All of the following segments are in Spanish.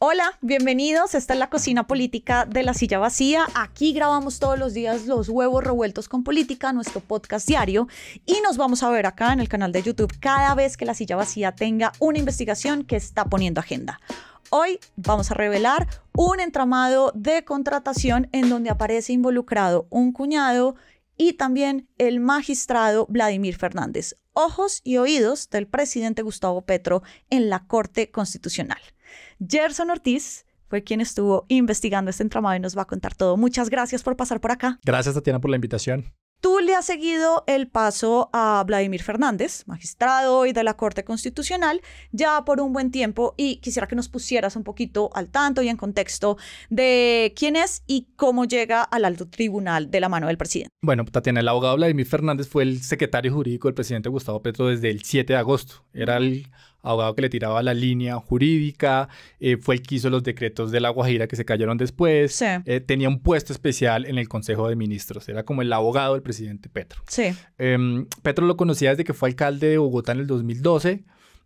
Hola, bienvenidos. Esta es la cocina política de la silla vacía. Aquí grabamos todos los días los huevos revueltos con política, nuestro podcast diario. Y nos vamos a ver acá en el canal de YouTube cada vez que la silla vacía tenga una investigación que está poniendo agenda. Hoy vamos a revelar un entramado de contratación en donde aparece involucrado un cuñado y también el magistrado Vladimir Fernández. Ojos y oídos del presidente Gustavo Petro en la Corte Constitucional. Gerson Ortiz fue quien estuvo investigando este entramado y nos va a contar todo. Muchas gracias por pasar por acá. Gracias, Tatiana, por la invitación. Tú le has seguido el paso a Vladimir Fernández, magistrado y de la Corte Constitucional, ya por un buen tiempo y quisiera que nos pusieras un poquito al tanto y en contexto de quién es y cómo llega al alto tribunal de la mano del presidente. Bueno, Tatiana, el abogado Vladimir Fernández fue el secretario jurídico del presidente Gustavo Petro desde el 7 de agosto. Era el abogado que le tiraba la línea jurídica, eh, fue el que hizo los decretos de la Guajira que se cayeron después, eh, tenía un puesto especial en el Consejo de Ministros, era como el abogado del presidente Petro. Em, Petro lo conocía desde que fue alcalde de Bogotá en el 2012,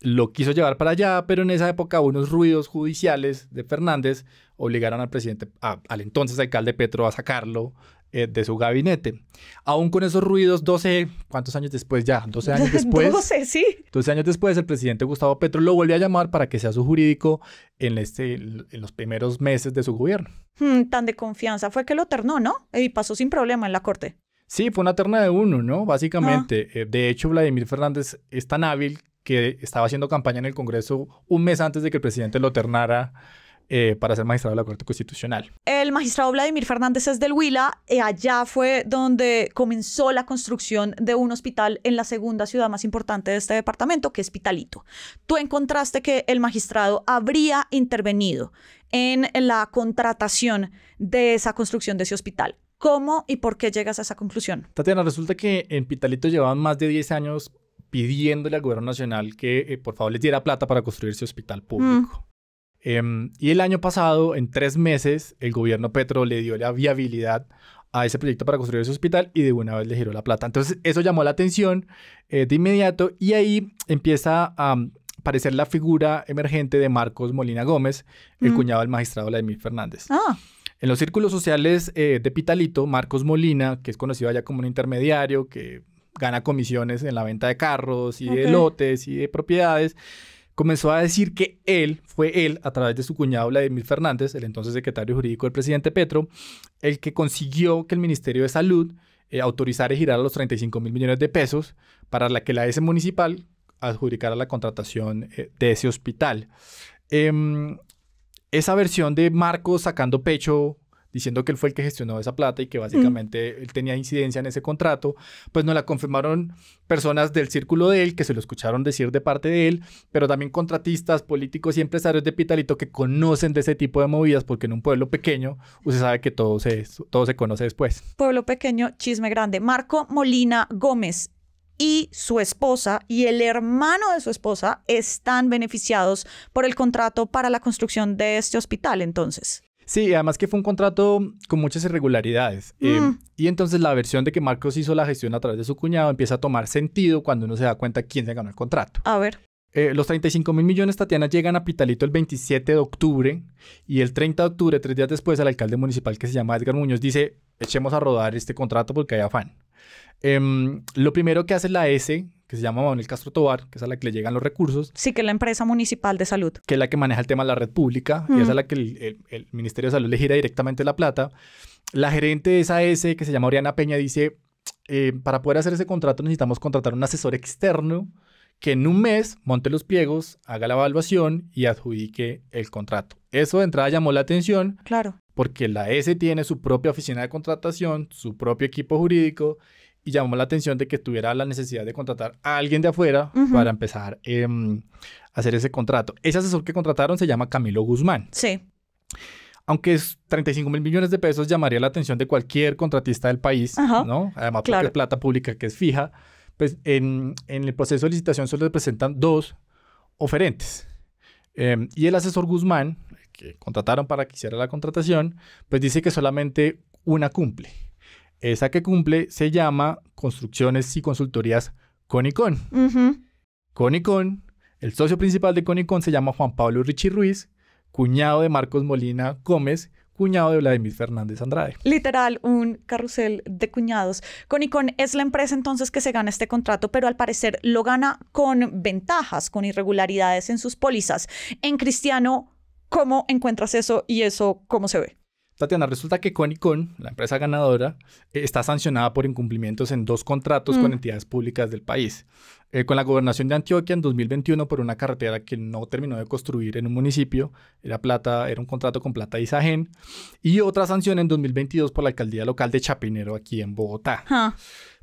lo quiso llevar para allá, pero en esa época unos ruidos judiciales de Fernández obligaron al presidente, al entonces alcalde Petro, a sacarlo eh, de su gabinete. Aún con esos ruidos, 12, ¿cuántos años después ya? 12 años después. 12, sí. 12 años después, el presidente Gustavo Petro lo volvió a llamar para que sea su jurídico en, este, en los primeros meses de su gobierno. Hmm, tan de confianza. Fue que lo ternó, ¿no? Y pasó sin problema en la corte. Sí, fue una terna de uno, ¿no? Básicamente. Ah. Eh, de hecho, Vladimir Fernández es tan hábil que estaba haciendo campaña en el Congreso un mes antes de que el presidente lo ternara eh, para ser magistrado de la Corte Constitucional. El magistrado Vladimir Fernández es del Huila. Eh, allá fue donde comenzó la construcción de un hospital en la segunda ciudad más importante de este departamento, que es Pitalito. Tú encontraste que el magistrado habría intervenido en la contratación de esa construcción de ese hospital. ¿Cómo y por qué llegas a esa conclusión? Tatiana, resulta que en Pitalito llevaban más de 10 años pidiéndole al gobierno nacional que eh, por favor les diera plata para construir ese hospital público. Mm. Em, y el año pasado, en tres meses, el gobierno Petro le dio la viabilidad a ese proyecto para construir ese hospital y de una vez le giró la plata. Entonces, eso llamó la atención eh, de inmediato y ahí empieza a aparecer la figura emergente de Marcos Molina Gómez, el mm. cuñado del magistrado Vladimir Fernández. Ah. En los círculos sociales eh, de Pitalito, Marcos Molina, que es conocido allá como un intermediario que gana comisiones en la venta de carros y de lotes y de propiedades, comenzó a decir que él, fue él, a través de su cuñado Vladimir Fernández, el entonces secretario jurídico del presidente Petro, el que consiguió que el Ministerio de Salud eh, autorizara y girara los 35 mil millones de pesos para la que la S municipal adjudicara la contratación eh, de ese hospital. Em, esa versión de Marcos sacando pecho diciendo que él fue el que gestionó esa plata y que básicamente él tenía incidencia en ese contrato, pues nos la confirmaron personas del círculo de él, que se lo escucharon decir de parte de él, pero también contratistas, políticos y empresarios de Pitalito que conocen de ese tipo de movidas, porque en un pueblo pequeño usted sabe que todo todo se conoce después. Pueblo pequeño, chisme grande. Marco Molina Gómez, y su esposa y el hermano de su esposa están beneficiados por el contrato para la construcción de este hospital, entonces. Sí, además que fue un contrato con muchas irregularidades. Eh, mm. y entonces la versión de que Marcos hizo la gestión a través de su cuñado empieza a tomar sentido cuando uno se da cuenta quién se ganó el contrato. A ver. Eh, los 35 mil millones, Tatiana, llegan a Pitalito el 27 de octubre y el 30 de octubre, tres días después, el alcalde municipal que se llama Edgar Muñoz dice, echemos a rodar este contrato porque hay afán. Em, lo primero que hace la S que se llama Manuel Castro Tobar, que es a la que le llegan los recursos. Sí, que es la empresa municipal de salud. Que es la que maneja el tema de la red pública y es a la que el, Ministerio de Salud le gira directamente la plata. La gerente de esa S, que se llama Oriana Peña, dice, eh, para poder hacer ese contrato necesitamos contratar un asesor externo que en un mes monte los pliegos, haga la evaluación y adjudique el contrato. Eso de entrada llamó la atención. Claro. Porque la S tiene su propia oficina de contratación, su propio equipo jurídico y llamó la atención de que tuviera la necesidad de contratar a alguien de afuera para empezar a em, hacer ese contrato. Ese asesor que contrataron se llama Camilo Guzmán. Sí. Aunque es 35 mil millones de pesos, llamaría la atención de cualquier contratista del país, ¿no? Además, porque es plata pública que es fija. Pues en, el proceso de licitación solo se presentan dos oferentes. Em, y el asesor Guzmán, que contrataron para que hiciera la contratación, pues dice que solamente una cumple. Esa que cumple se llama Construcciones y Consultorías Conicon. Conicón, el socio principal de Conicon se llama Juan Pablo Richie Ruiz, cuñado de Marcos Molina Gómez, cuñado de Vladimir Fernández Andrade. Literal, un carrusel de cuñados. Conicon es la empresa entonces que se gana este contrato, pero al parecer lo gana con ventajas, con irregularidades en sus pólizas. En Cristiano, ¿cómo encuentras eso y eso cómo se ve? Tatiana, resulta que Conicon, la empresa ganadora, eh, está sancionada por incumplimientos en dos contratos con mm. entidades públicas del país. Eh, con la gobernación de Antioquia en 2021 por una carretera que no terminó de construir en un municipio, era, plata, era un contrato con plata Isagen, y otra sanción en 2022 por la alcaldía local de Chapinero aquí en Bogotá.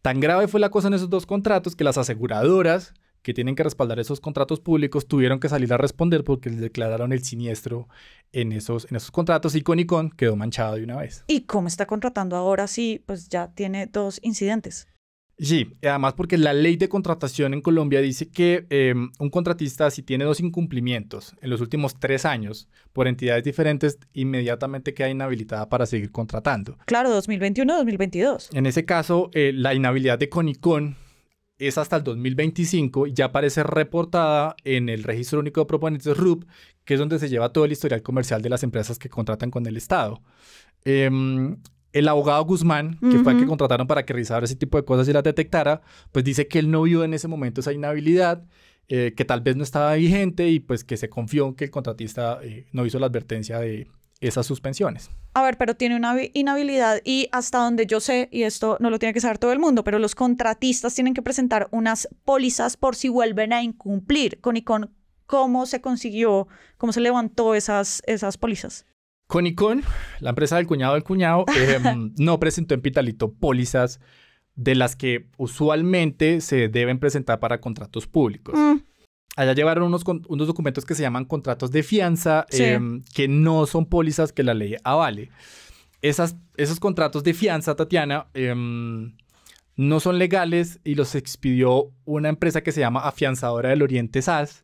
Tan grave fue la cosa en esos dos contratos que las aseguradoras que tienen que respaldar esos contratos públicos tuvieron que salir a responder porque les declararon el siniestro en esos, en esos contratos y Conicón quedó manchado de una vez. ¿Y cómo está contratando ahora si pues ya tiene dos incidentes? Sí, además porque la ley de contratación en Colombia dice que em, un contratista si tiene dos incumplimientos en los últimos tres años por entidades diferentes, inmediatamente queda inhabilitada para seguir contratando. Claro, 2021-2022. En ese caso, eh, la inhabilidad de Conicón es hasta el 2025 y ya aparece reportada en el Registro Único de Proponentes RUP, que es donde se lleva todo el historial comercial de las empresas que contratan con el Estado. Em, el abogado Guzmán, que fue el que contrataron para que revisara ese tipo de cosas y las detectara, pues dice que él no vio en ese momento esa inhabilidad, eh, que tal vez no estaba vigente y pues que se confió en que el contratista eh, no hizo la advertencia de, esas suspensiones. A ver, pero tiene una inhabilidad y hasta donde yo sé, y esto no lo tiene que saber todo el mundo, pero los contratistas tienen que presentar unas pólizas por si vuelven a incumplir. Con Icon, ¿cómo se consiguió, cómo se levantó esas, esas pólizas? Con Icon, la empresa del cuñado del cuñado, em, no presentó en Pitalito pólizas de las que usualmente se deben presentar para contratos públicos. Mm allá llevaron unos, unos documentos que se llaman contratos de fianza, em, que no son pólizas que la ley avale. Esas, esos contratos de fianza, Tatiana, em, no son legales y los expidió una empresa que se llama Afianzadora del Oriente SAS,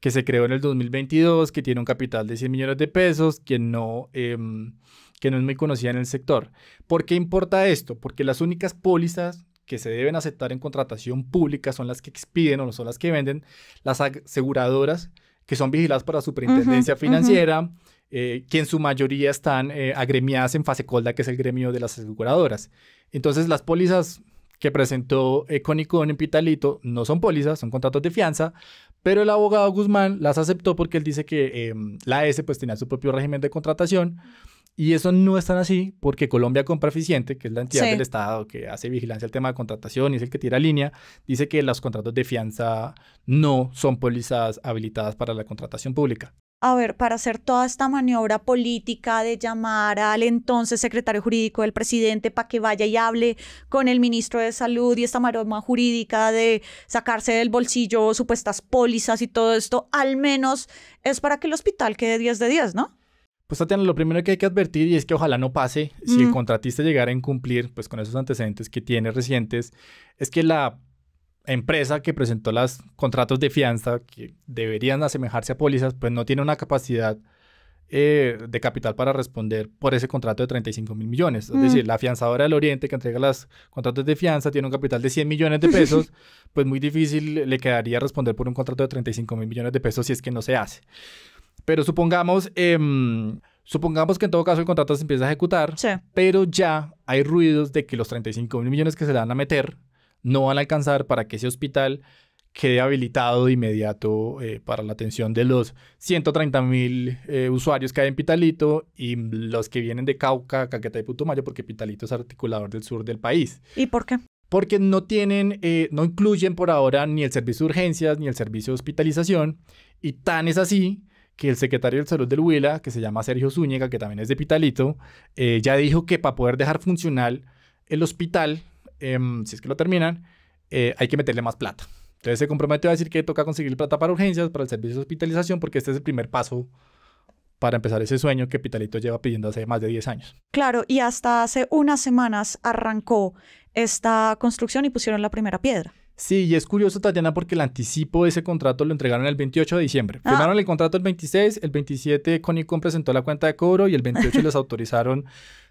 que se creó en el 2022, que tiene un capital de 100 millones de pesos, que no, em, que no es muy conocida en el sector. ¿Por qué importa esto? Porque las únicas pólizas que se deben aceptar en contratación pública son las que expiden o no son las que venden las aseguradoras que son vigiladas por la superintendencia financiera, eh, que en su mayoría están eh, agremiadas en Fasecolda, que es el gremio de las aseguradoras. Entonces, las pólizas que presentó Econicón eh, en Pitalito no son pólizas, son contratos de fianza, pero el abogado Guzmán las aceptó porque él dice que em, la S pues tenía su propio régimen de contratación. Y eso no es tan así porque Colombia Compra Eficiente, que es la entidad del Estado que hace vigilancia al tema de contratación y es el que tira línea, dice que los contratos de fianza no son pólizas habilitadas para la contratación pública. A ver, para hacer toda esta maniobra política de llamar al entonces secretario jurídico del presidente para que vaya y hable con el ministro de Salud y esta maroma jurídica de sacarse del bolsillo supuestas pólizas y todo esto, al menos es para que el hospital quede 10 de 10, ¿no? Pues Tatiana, lo primero que hay que advertir y es que ojalá no pase si el contratista llegara a incumplir pues con esos antecedentes que tiene recientes, es que la empresa que presentó los contratos de fianza que deberían asemejarse a pólizas, pues no tiene una capacidad eh, de capital para responder por ese contrato de 35 mil millones. Es decir, la afianzadora del Oriente que entrega los contratos de fianza tiene un capital de 100 millones de pesos, pues muy difícil le quedaría responder por un contrato de 35 mil millones de pesos si es que no se hace. Pero supongamos, em, supongamos que en todo caso el contrato se empieza a ejecutar, pero ya hay ruidos de que los 35 mil millones que se le van a meter no van a alcanzar para que ese hospital quede habilitado de inmediato eh, para la atención de los 130 mil eh, usuarios que hay en Pitalito y los que vienen de Cauca, Caquetá y Putumayo, porque Pitalito es articulador del sur del país. ¿Y por qué? Porque no tienen, eh, no incluyen por ahora ni el servicio de urgencias ni el servicio de hospitalización y tan es así que el secretario de Salud del Huila, que se llama Sergio Zúñiga, que también es de Pitalito, eh, ya dijo que para poder dejar funcional el hospital, em, si es que lo terminan, eh, hay que meterle más plata. Entonces se comprometió a decir que toca conseguir plata para urgencias, para el servicio de hospitalización, porque este es el primer paso para empezar ese sueño que Pitalito lleva pidiendo hace más de 10 años. Claro, y hasta hace unas semanas arrancó esta construcción y pusieron la primera piedra. Sí, y es curioso, Tatiana, porque el anticipo de ese contrato lo entregaron el 28 de diciembre. Ah. Firmaron el contrato el 26, el 27 Conicom presentó la cuenta de cobro y el 28 les autorizaron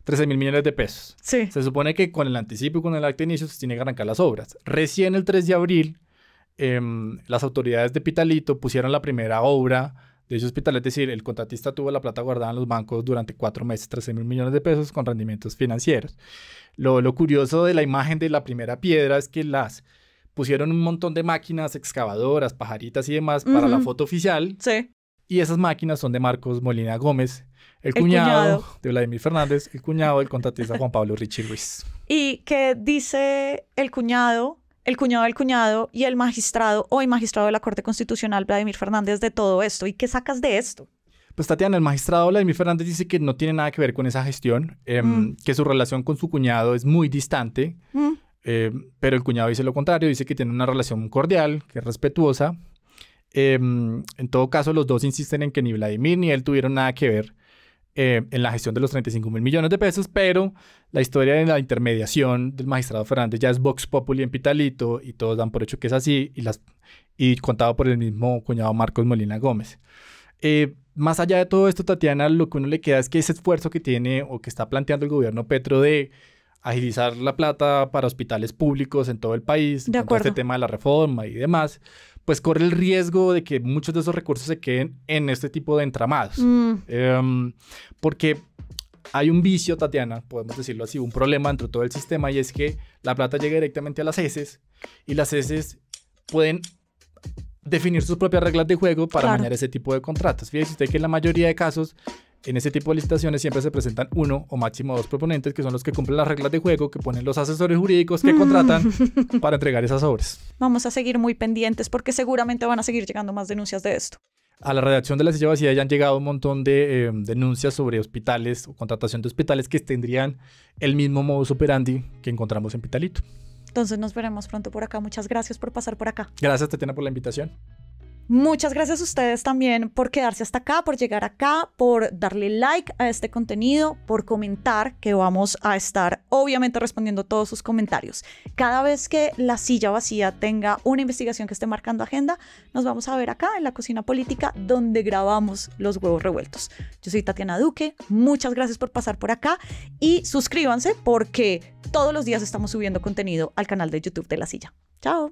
13 mil millones de pesos. Sí. Se supone que con el anticipo y con el acto de inicio se tiene que arrancar las obras. Recién el 3 de abril, em, las autoridades de Pitalito pusieron la primera obra de ese hospital, es decir, el contratista tuvo la plata guardada en los bancos durante cuatro meses, 13 mil millones de pesos con rendimientos financieros. Lo, lo curioso de la imagen de la primera piedra es que las pusieron un montón de máquinas excavadoras, pajaritas y demás para la foto oficial. Sí. Y esas máquinas son de Marcos Molina Gómez, el, cuñado, de Vladimir Fernández, el cuñado del contratista Juan Pablo Richie Ruiz. Y qué dice el cuñado, el cuñado del cuñado y el magistrado, hoy magistrado de la Corte Constitucional, Vladimir Fernández, de todo esto. ¿Y qué sacas de esto? Pues Tatiana, el magistrado Vladimir Fernández dice que no tiene nada que ver con esa gestión, em, mm. que su relación con su cuñado es muy distante. Mm. Eh, pero el cuñado dice lo contrario, dice que tiene una relación cordial, que es respetuosa. Em, en todo caso, los dos insisten en que ni Vladimir ni él tuvieron nada que ver eh, en la gestión de los 35 mil millones de pesos, pero la historia de la intermediación del magistrado Fernández ya es Vox Populi en Pitalito y todos dan por hecho que es así y, las, y contado por el mismo cuñado Marcos Molina Gómez. Eh, más allá de todo esto, Tatiana, lo que uno le queda es que ese esfuerzo que tiene o que está planteando el gobierno Petro de agilizar la plata para hospitales públicos en todo el país, con este tema de la reforma y demás, pues corre el riesgo de que muchos de esos recursos se queden en este tipo de entramados. Mm. Em, porque hay un vicio, Tatiana, podemos decirlo así, un problema dentro de todo el sistema y es que la plata llega directamente a las heces y las heces pueden definir sus propias reglas de juego para ganar ese tipo de contratos. Fíjese usted que en la mayoría de casos en ese tipo de licitaciones siempre se presentan uno o máximo dos proponentes que son los que cumplen las reglas de juego, que ponen los asesores jurídicos que mm. contratan para entregar esas obras. Vamos a seguir muy pendientes porque seguramente van a seguir llegando más denuncias de esto. A la redacción de la silla vacía ya han llegado un montón de eh, denuncias sobre hospitales o contratación de hospitales que tendrían el mismo modus operandi que encontramos en Pitalito. Entonces nos veremos pronto por acá. Muchas gracias por pasar por acá. Gracias Tatiana por la invitación. Muchas gracias a ustedes también por quedarse hasta acá, por llegar acá, por darle like a este contenido, por comentar, que vamos a estar obviamente respondiendo todos sus comentarios. Cada vez que la silla vacía tenga una investigación que esté marcando agenda, nos vamos a ver acá en la cocina política donde grabamos los huevos revueltos. Yo soy Tatiana Duque, muchas gracias por pasar por acá y suscríbanse porque todos los días estamos subiendo contenido al canal de YouTube de la silla. Chao.